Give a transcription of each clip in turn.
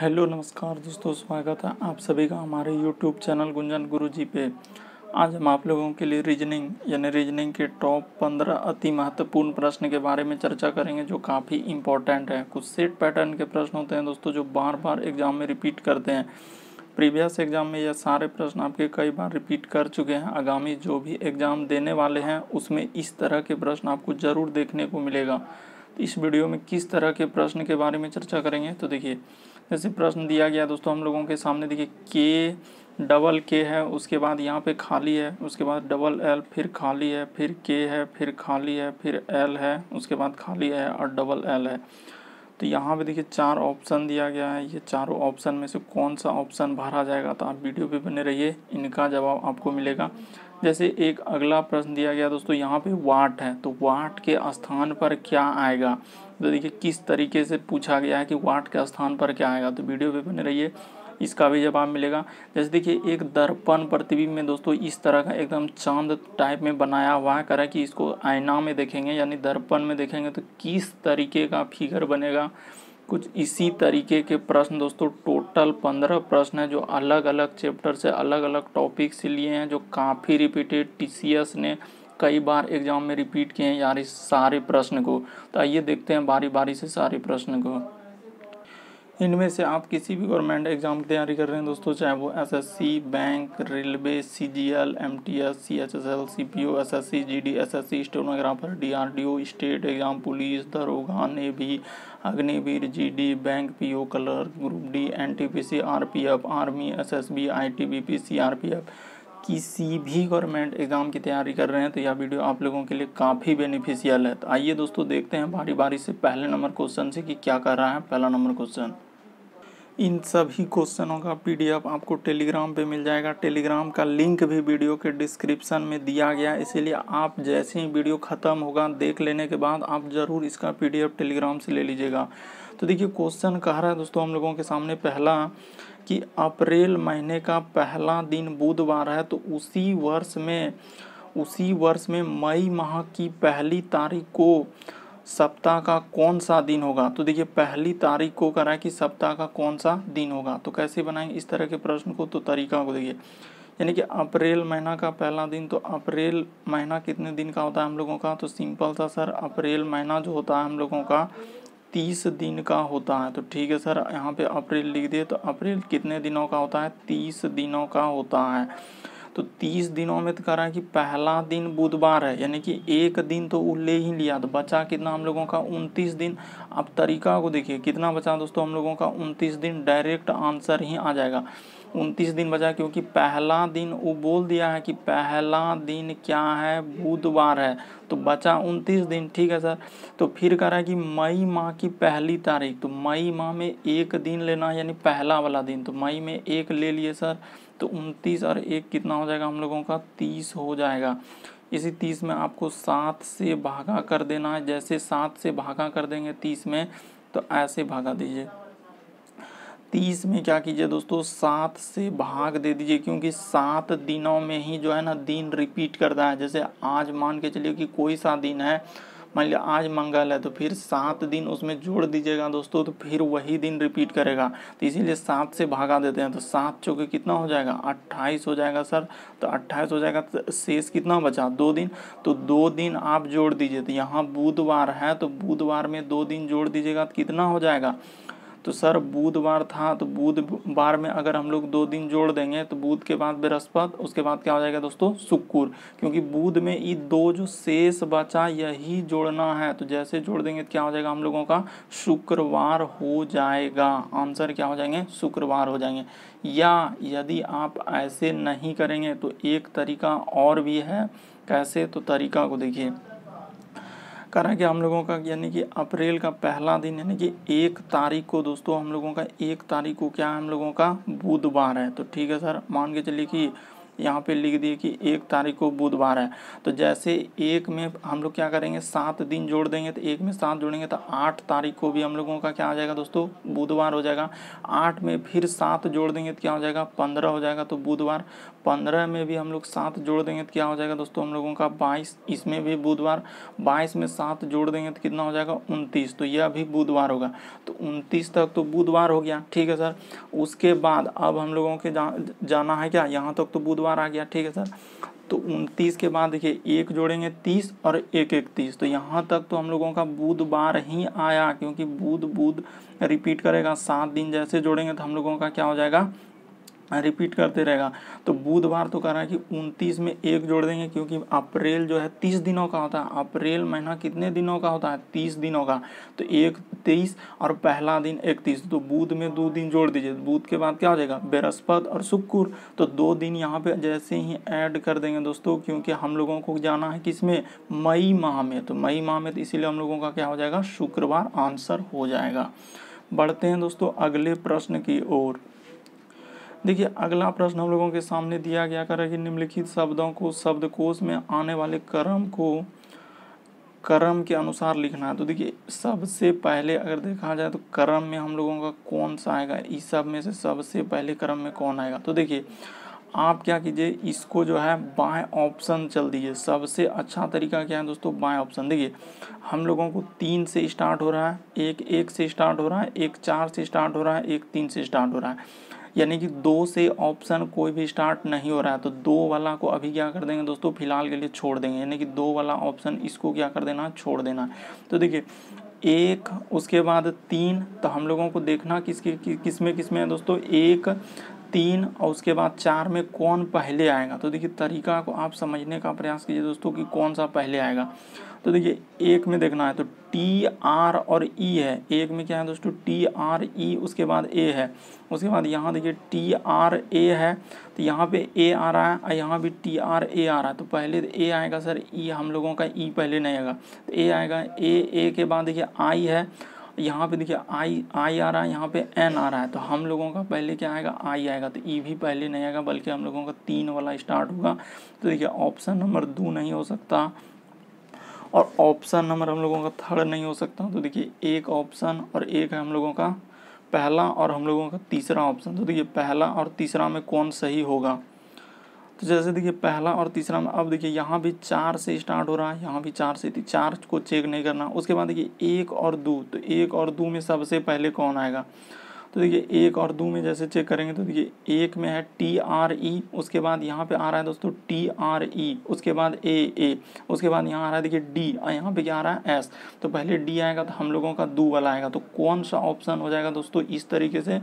hello नमस्कार दोस्तों स्वागत है आप सभी का हमारे यूट्यूब चैनल गुंजन गुरु जी पे आज हम आप लोगों के लिए रीजनिंग यानी रीजनिंग के टॉप पंद्रह अति महत्वपूर्ण प्रश्न के बारे में चर्चा करेंगे जो काफ़ी इम्पोर्टेंट है कुछ सेट पैटर्न के प्रश्न होते हैं दोस्तों जो बार बार एग्जाम में रिपीट करते हैं प्रीवियस एग्जाम में यह सारे प्रश्न आपके कई बार रिपीट कर चुके हैं आगामी जो भी एग्जाम देने वाले हैं उसमें इस तरह के प्रश्न आपको ज़रूर देखने को मिलेगा तो इस वीडियो में किस तरह के प्रश्न के बारे में चर्चा करेंगे तो देखिए जैसे प्रश्न दिया गया दोस्तों हम लोगों के सामने देखिए के डबल के है उसके बाद यहाँ पे खाली है उसके बाद डबल एल फिर खाली है फिर के है फिर खाली है फिर एल है उसके बाद खाली है और डबल एल है तो यहाँ पे देखिए चार ऑप्शन दिया गया है ये चारों ऑप्शन में से कौन सा ऑप्शन भरा जाएगा तो आप वीडियो पे बने रहिए इनका जवाब आपको मिलेगा जैसे एक अगला प्रश्न दिया गया दोस्तों यहाँ पे वाट है तो वाट के स्थान पर क्या आएगा तो देखिए किस तरीके से पूछा गया है कि वाट के स्थान पर क्या आएगा तो वीडियो पे बने रहिए इसका भी जवाब मिलेगा जैसे देखिए एक दर्पण प्रतिबिंब में दोस्तों इस तरह का एकदम चांद टाइप में बनाया हुआ है करें कि इसको आयना में देखेंगे यानी दर्पण में देखेंगे तो किस तरीके का फिगर बनेगा कुछ इसी तरीके के प्रश्न दोस्तों टोटल पंद्रह प्रश्न हैं जो अलग अलग चैप्टर से अलग अलग टॉपिक से लिए हैं जो काफ़ी रिपीटेड टीसीएस ने कई बार एग्जाम में रिपीट किए हैं यार इस सारे प्रश्न को तो आइए देखते हैं बारी बारी से सारे प्रश्न को इनमें से आप किसी भी गवर्नमेंट एग्ज़ाम की तैयारी कर रहे हैं दोस्तों चाहे वो SSC bank railway CGL MTS CHSL CPO SSC GD SSC stenographer DRDO state exam police दरोगा ने भी Agniveer G D bank P O clerk group D N T P C R P F army S S B I T B P C R P F किसी भी government exam की तैयारी कर रहे हैं तो यह वीडियो आप लोगों के लिए काफ़ी बेनिफिशियल है तो आइए दोस्तों देखते हैं बारी बारी से पहले नंबर क्वेश्चन से कि क्या कर रहा है पहला नंबर क्वेश्चन इन सभी क्वेश्चनों का पीडीएफ आपको टेलीग्राम पे मिल जाएगा टेलीग्राम का लिंक भी वीडियो के डिस्क्रिप्शन में दिया गया है इसीलिए आप जैसे ही वीडियो ख़त्म होगा देख लेने के बाद आप ज़रूर इसका पीडीएफ टेलीग्राम से ले लीजिएगा तो देखिए क्वेश्चन कह रहा है दोस्तों हम लोगों के सामने पहला कि अप्रैल महीने का पहला दिन बुधवार है तो उसी वर्ष में उसी वर्ष में मई माह की पहली तारीख को सप्ताह का कौन सा दिन होगा तो देखिए पहली तारीख को करा है कि सप्ताह का कौन सा दिन होगा तो कैसे बनाएं इस तरह के प्रश्न को तो तरीका को देखिए यानी कि अप्रैल महीना का पहला दिन तो अप्रैल महीना कितने दिन का होता है हम लोगों का तो सिंपल सा सर अप्रैल महीना जो होता है हम लोगों का तीस दिन का होता है तो ठीक है सर यहाँ पे अप्रैल लिख दिए तो अप्रैल कितने दिनों का होता है तीस दिनों का होता है तो तीस दिनों में तो कह रहा है कि पहला दिन बुधवार है यानी कि एक दिन तो वो ले ही लिया तो बचा कितना हम लोगों का उनतीस दिन अब तरीका को देखिए कितना बचा दोस्तों हम लोगों का उनतीस दिन डायरेक्ट आंसर ही आ जाएगा उनतीस दिन बचा क्योंकि पहला दिन वो बोल दिया है कि पहला दिन क्या है बुधवार है तो बचा उनतीस दिन ठीक है सर तो फिर कह रहा है कि मई माह की पहली तारीख तो मई माह में एक दिन लेना यानी पहला वाला दिन तो मई में एक ले लिए सर तो उनतीस और एक कितना हो जाएगा हम लोगों का तीस हो जाएगा इसी तीस में आपको सात से भागा कर देना है जैसे सात से भागा कर देंगे तीस में तो ऐसे भागा दीजिए तीस में क्या कीजिए दोस्तों सात से भाग दे दीजिए क्योंकि सात दिनों में ही जो है ना दिन रिपीट करता है जैसे आज मान के चलिए कि कोई सा दिन है मान लिया आज मंगल है तो फिर सात दिन उसमें जोड़ दीजिएगा दोस्तों तो फिर वही दिन रिपीट करेगा तो इसीलिए सात से भागा देते हैं तो सात चौके कितना हो जाएगा अट्ठाईस हो जाएगा सर तो अट्ठाईस हो जाएगा तो शेष कितना बचा दो दिन तो दो दिन आप जोड़ दीजिए तो यहाँ बुधवार है तो बुधवार में दो दिन जोड़ दीजिएगा तो कितना हो जाएगा तो सर बुधवार था तो बुधवार में अगर हम लोग दो दिन जोड़ देंगे तो बुध के बाद बृहस्पत उसके बाद क्या हो जाएगा दोस्तों शुक्र क्योंकि बुध में ये दो जो शेष बचा यही जोड़ना है तो जैसे जोड़ देंगे तो क्या हो जाएगा हम लोगों का शुक्रवार हो जाएगा आंसर क्या हो जाएंगे शुक्रवार हो जाएंगे या यदि आप ऐसे नहीं करेंगे तो एक तरीका और भी है कैसे तो तरीका को देखिए कह कि हम लोगों का यानी कि अप्रैल का पहला दिन यानी कि एक तारीख को दोस्तों हम लोगों का एक तारीख को क्या है हम लोगों का बुधवार है तो ठीक है सर मान के चलिए कि यहाँ पे लिख दिए कि एक तारीख को बुधवार है तो जैसे एक में हम लोग क्या करेंगे सात दिन जोड़ देंगे तो एक में सात जोड़ेंगे तो आठ तारीख को भी हम लोगों का क्या हो जाएगा दोस्तों बुधवार हो जाएगा आठ में फिर सात जोड़ देंगे तो क्या हो जाएगा पंद्रह हो जाएगा तो बुधवार पंद्रह में भी हम लोग सात जोड़ देंगे तो क्या हो जाएगा दोस्तों हम लोगों का बाईस इसमें भी बुधवार बाईस में सात जोड़ देंगे तो कितना हो जाएगा उनतीस तो यह भी बुधवार होगा तो उनतीस तक तो बुधवार हो गया ठीक है सर उसके बाद अब हम लोगों के जाना है क्या यहाँ तक तो बुधवार बार आ गया ठीक है सर तो उनतीस के बाद देखिए एक जोड़ेंगे तीस और एक एक तीस तो यहाँ तक तो हम लोगों का बुधवार ही आया क्योंकि बुध बुध रिपीट करेगा सात दिन जैसे जोड़ेंगे तो हम लोगों का क्या हो जाएगा रिपीट करते रहेगा तो बुधवार तो कह रहा है कि उनतीस में एक जोड़ देंगे क्योंकि अप्रैल जो है तीस दिनों का होता है अप्रैल महीना कितने दिनों का होता है तीस दिनों का तो एक तेईस और पहला दिन इकतीस तो बुध में दो दिन जोड़ दीजिए बुध के बाद क्या हो जाएगा बृहस्पत और शुक्र तो दो दिन यहाँ पे जैसे ही ऐड कर देंगे दोस्तों क्योंकि हम लोगों को जाना है किस में मई माह में तो मई माह में तो इसीलिए हम लोगों का क्या हो जाएगा शुक्रवार आंसर हो जाएगा बढ़ते हैं दोस्तों अगले प्रश्न की ओर देखिए अगला प्रश्न हम लोगों के सामने दिया गया कर कि निम्नलिखित शब्दों को शब्दकोश में आने वाले क्रम को क्रम के अनुसार लिखना है तो देखिए सबसे पहले अगर देखा जाए तो क्रम में हम लोगों का कौन सा आएगा इस सब में से सबसे पहले क्रम में कौन आएगा तो देखिए आप क्या कीजिए इसको जो है बाएं ऑप्शन चल दीजिए सबसे अच्छा तरीका क्या है दोस्तों बाएं ऑप्शन देखिए हम लोगों को तीन से स्टार्ट हो रहा है एक एक से स्टार्ट हो रहा है एक चार से स्टार्ट हो रहा है एक तीन से स्टार्ट हो रहा है यानी कि दो से ऑप्शन कोई भी स्टार्ट नहीं हो रहा है तो दो वाला को अभी क्या कर देंगे दोस्तों फिलहाल के लिए छोड़ देंगे यानी कि दो वाला ऑप्शन इसको क्या कर देना छोड़ देना तो देखिए एक उसके बाद तीन तो हम लोगों को देखना किसके कि, किस में किस में है दोस्तों एक तीन और उसके बाद चार में कौन पहले आएगा तो देखिए तरीका को आप समझने का प्रयास कीजिए दोस्तों कि कौन सा पहले आएगा तो देखिए एक में देखना है तो टी आर और ई e है एक में क्या है दोस्तों टी आर ई उसके बाद ए है उसके बाद यहाँ देखिए टी आर ए है तो यहाँ पे ए आ रहा है और यहाँ भी टी आर ए आ रहा है तो पहले ए तो आएगा सर ई e, हम लोगों का ई e पहले नहीं आएगा तो ए आएगा ए ए के बाद देखिए आई है यहाँ पे देखिए आई आई आ रहा है यहाँ पे एन आ रहा है तो हम लोगों का पहले क्या आएगा आई आएगा तो ई e भी पहले नहीं आएगा बल्कि हम लोगों का तीन वाला स्टार्ट होगा तो देखिए ऑप्शन नंबर दो नहीं हो सकता और ऑप्शन नंबर हम लोगों का थर्ड नहीं हो सकता तो देखिए एक ऑप्शन और एक है हम लोगों का पहला और हम लोगों का तीसरा ऑप्शन तो देखिए पहला और तीसरा में कौन सही होगा तो जैसे देखिए पहला और तीसरा में अब देखिए यहाँ भी चार से स्टार्ट हो रहा है यहाँ भी चार से चार को चेक नहीं करना उसके बाद देखिए एक और दो तो एक और दो में सबसे पहले कौन आएगा तो देखिए एक और दो में जैसे चेक करेंगे तो देखिए एक में है टी आर ई उसके बाद यहाँ पे आ रहा है दोस्तों टी आर ई उसके बाद ए ए उसके बाद यहाँ आ रहा है देखिए डी और यहाँ पे क्या आ रहा है एस तो पहले डी आएगा तो हम लोगों का दो वाला आएगा तो कौन सा ऑप्शन हो जाएगा दोस्तों इस तरीके से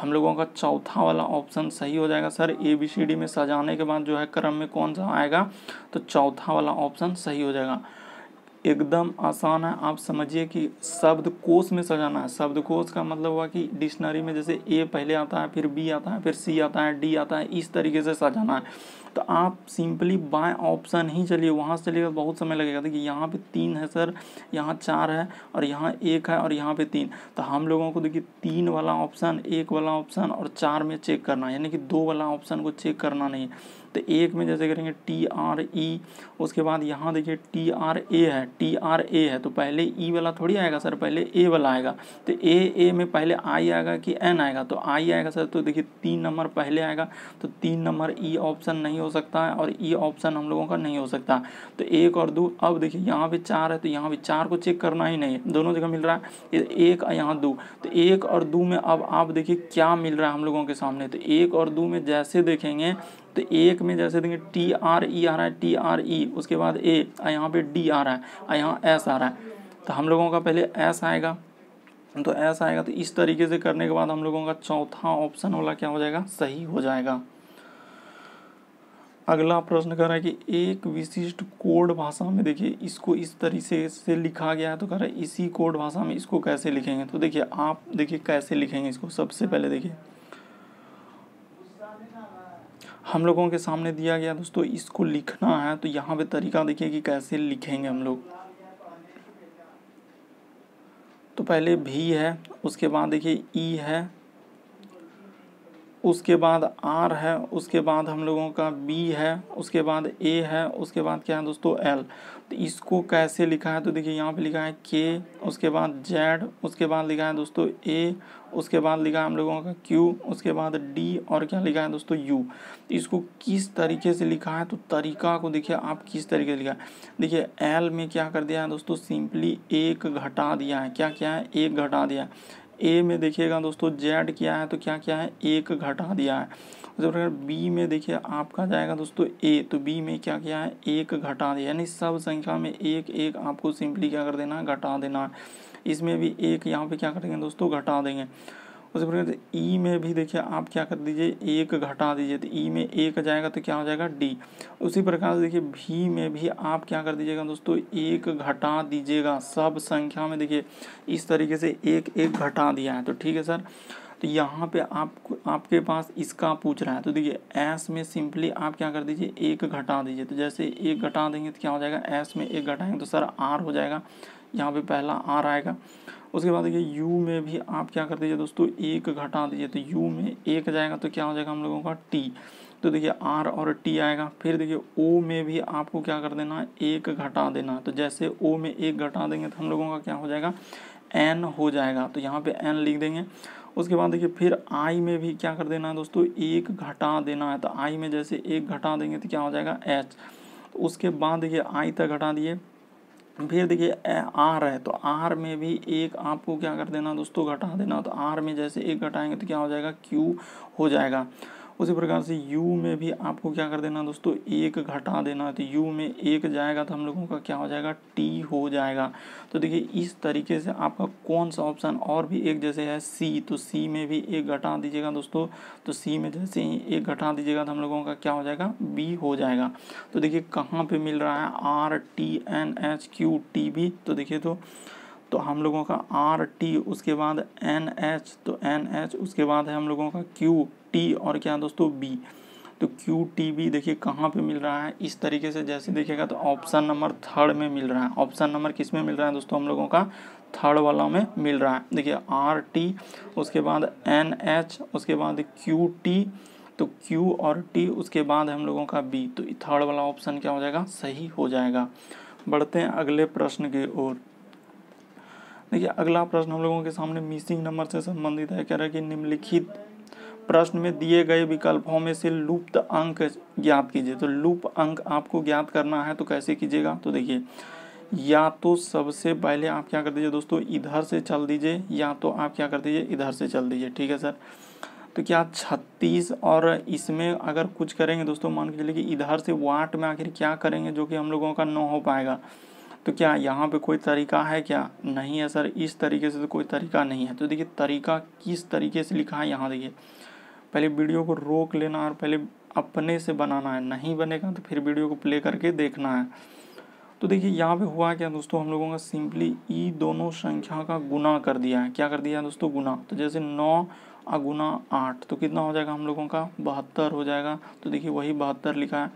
हम लोगों का चौथा वाला ऑप्शन सही हो जाएगा sir A B C D में सजाने के बाद जो है क्रम में कौन सा आएगा तो चौथा वाला ऑप्शन सही हो जाएगा एकदम आसान है आप समझिए कि शब्द कोश में सजाना है शब्द कोश का मतलब हुआ कि डिक्शनरी में जैसे ए पहले आता है फिर बी आता है फिर सी आता है डी आता है इस तरीके से सजाना है तो आप सिंपली बाय ऑप्शन ही चलिए वहाँ से चलिएगा तो बहुत समय लगेगा देखिए यहाँ पे तीन है सर यहाँ चार है और यहाँ एक है और यहाँ पे तीन तो हम लोगों को देखिए तीन वाला ऑप्शन एक वाला ऑप्शन और चार में चेक करना है यानी कि दो वाला ऑप्शन को चेक करना नहीं तो एक में जैसे करेंगे टी आर ई उसके बाद यहाँ देखिए टी आर ए है टी आर ए है तो पहले ई वाला थोड़ी आएगा सर पहले ए वाला आएगा तो ए ए में पहले आई आएगा कि एन आएगा तो आई आएगा सर तो देखिए तीन नंबर पहले आएगा तो तीन नंबर ई ऑप्शन नहीं हो सकता है और ई ऑप्शन हम लोगों का नहीं हो सकता तो एक और दो अब देखिए यहाँ पे चार है तो यहाँ पे चार को चेक करना ही नहीं दोनों जगह मिल रहा है एक यहाँ दो तो एक और दो में अब आप देखिए क्या मिल रहा है हम लोगों के सामने तो एक और दो में जैसे देखेंगे तो एक में जैसे देंगे टी आर ई e आ रहा है टी आर ई उसके बाद ए और यहाँ पे डी आ रहा है और यहाँ एस आ रहा है तो हम लोगों का पहले एस आएगा तो ऐसा आएगा तो इस तरीके से करने के बाद हम लोगों का चौथा ऑप्शन वाला क्या हो जाएगा सही हो जाएगा अगला प्रश्न कह रहा है कि एक विशिष्ट कोड भाषा में देखिए इसको इस तरीके से लिखा गया है तो कह रहा है इसी कोड भाषा में इसको कैसे लिखेंगे तो देखिए आप देखिए कैसे लिखेंगे इसको सबसे पहले देखिए हम लोगों के सामने दिया गया दोस्तों इसको लिखना है तो यहाँ पे तरीका देखिए कि कैसे लिखेंगे हम लोग तो पहले भी है उसके बाद देखिए ई है उसके बाद आर है उसके बाद हम लोगों का बी है उसके बाद ए है उसके बाद क्या है दोस्तों एल तो इसको कैसे लिखा है तो देखिए यहाँ पे लिखा है के उसके बाद जेड उसके बाद लिखा है दोस्तों ए उसके बाद लिखा है हम लोगों का क्यू उसके बाद डी और क्या लिखा है दोस्तों यू तो इसको किस तरीके से लिखा है तो तरीका को देखिए आप किस तरीके से लिखा है देखिए एल में क्या कर दिया है दोस्तों सिंपली एक घटा दिया है क्या क्या है एक घटा दिया है ए में देखिएगा दोस्तों जेड किया है तो क्या किया है एक घटा दिया है उसी प्रकार बी में देखिए आपका जाएगा दोस्तों ए तो बी में क्या किया है एक घटा दिया यानी सब संख्या में एक एक आपको सिंपली क्या कर देना है घटा देना है इसमें भी एक यहाँ पे क्या करेंगे दोस्तों घटा देंगे उसी प्रकार ई में भी देखिए आप क्या कर दीजिए एक घटा दीजिए तो ई e में एक जाएगा तो क्या हो जाएगा डी उसी प्रकार से देखिए भी में भी आप क्या कर दीजिएगा दोस्तों एक घटा दीजिएगा सब संख्या में देखिए इस तरीके से एक एक घटा दिया है तो ठीक है सर तो यहाँ पे आप आपके पास इसका पूछ रहा है तो देखिए एस में सिंपली आप क्या कर दीजिए एक घटा दीजिए तो जैसे एक घटा देंगे तो क्या हो जाएगा एस में एक घटाएंगे तो सर आर हो जाएगा यहाँ पे पहला आर आएगा उसके बाद देखिए यू में भी आप क्या कर दीजिए दोस्तों एक घटा दीजिए तो यू में एक जाएगा तो क्या हो जाएगा हम लोगों का टी तो देखिए आर और टी आएगा फिर देखिए ओ में भी आपको क्या कर देना है एक घटा देना तो जैसे ओ में एक घटा देंगे तो हम लोगों का क्या हो जाएगा एन हो जाएगा तो यहाँ पे एन लिख देंगे उसके बाद देखिए फिर आई में भी क्या कर देना है दोस्तों एक घटा देना है तो आई में जैसे एक घटा देंगे तो क्या हो जाएगा एच तो उसके बाद देखिए आई तक घटा दिए फिर देखिए आर है तो आर में भी एक आपको क्या कर देना दोस्तों घटा देना तो आर में जैसे एक घटाएंगे तो क्या हो जाएगा क्यू हो जाएगा उसी प्रकार से u में भी आपको क्या कर देना दोस्तों एक घटा देना है तो u में एक जाएगा तो हम लोगों का क्या हो जाएगा t हो जाएगा तो देखिए इस तरीके से आपका कौन सा ऑप्शन और भी एक जैसे है c तो c में भी एक घटा दीजिएगा दोस्तों तो c में जैसे ही एक घटा दीजिएगा तो हम लोगों का क्या हो जाएगा b हो जाएगा तो देखिए कहाँ पर मिल रहा है R T N H Q T B तो देखिए तो तो हम लोगों का आर टी उसके बाद एन एच तो एन एच उसके बाद है हम लोगों का क्यू टी और क्या दोस्तों बी तो क्यू टी बी देखिए कहाँ पे मिल रहा है इस तरीके से जैसे देखिएगा तो ऑप्शन नंबर थर्ड में मिल रहा है ऑप्शन नंबर किस में मिल रहा है दोस्तों हम लोगों का थर्ड वाला में मिल रहा है देखिए आर टी उसके बाद एन एच उसके बाद क्यू टी तो क्यू और टी उसके बाद हम लोगों का बी तो थर्ड वाला ऑप्शन क्या हो जाएगा सही हो जाएगा बढ़ते हैं अगले प्रश्न की ओर देखिए अगला प्रश्न हम लोगों के सामने मिसिंग नंबर से संबंधित है कह रहा है कि निम्नलिखित प्रश्न में दिए गए विकल्पों में से लुप्त अंक ज्ञात कीजिए तो लुप अंक आपको ज्ञात करना है तो कैसे कीजिएगा तो देखिए या तो सबसे पहले आप क्या कर दीजिए दोस्तों इधर से चल दीजिए या तो आप क्या कर दीजिए इधर से चल दीजिए ठीक है सर तो क्या छत्तीस और इसमें अगर कुछ करेंगे दोस्तों मान के चलिए कि इधर से वाट में आखिर क्या करेंगे जो कि हम लोगों का न हो पाएगा तो क्या यहाँ पे कोई तरीका है क्या नहीं है सर इस तरीके से तो कोई तरीका नहीं है तो देखिए तरीका किस तरीके से लिखा है यहाँ देखिए पहले वीडियो को रोक लेना और पहले अपने से बनाना है नहीं बनेगा तो फिर वीडियो को प्ले करके देखना है तो देखिए यहाँ पे हुआ क्या दोस्तों हम लोगों का सिंपली ई दोनों संख्या का गुना कर दिया है क्या कर दिया है दोस्तों गुना तो जैसे नौ गुना आठ तो कितना हो जाएगा हम लोगों का बहत्तर हो जाएगा तो देखिए वही बहत्तर लिखा है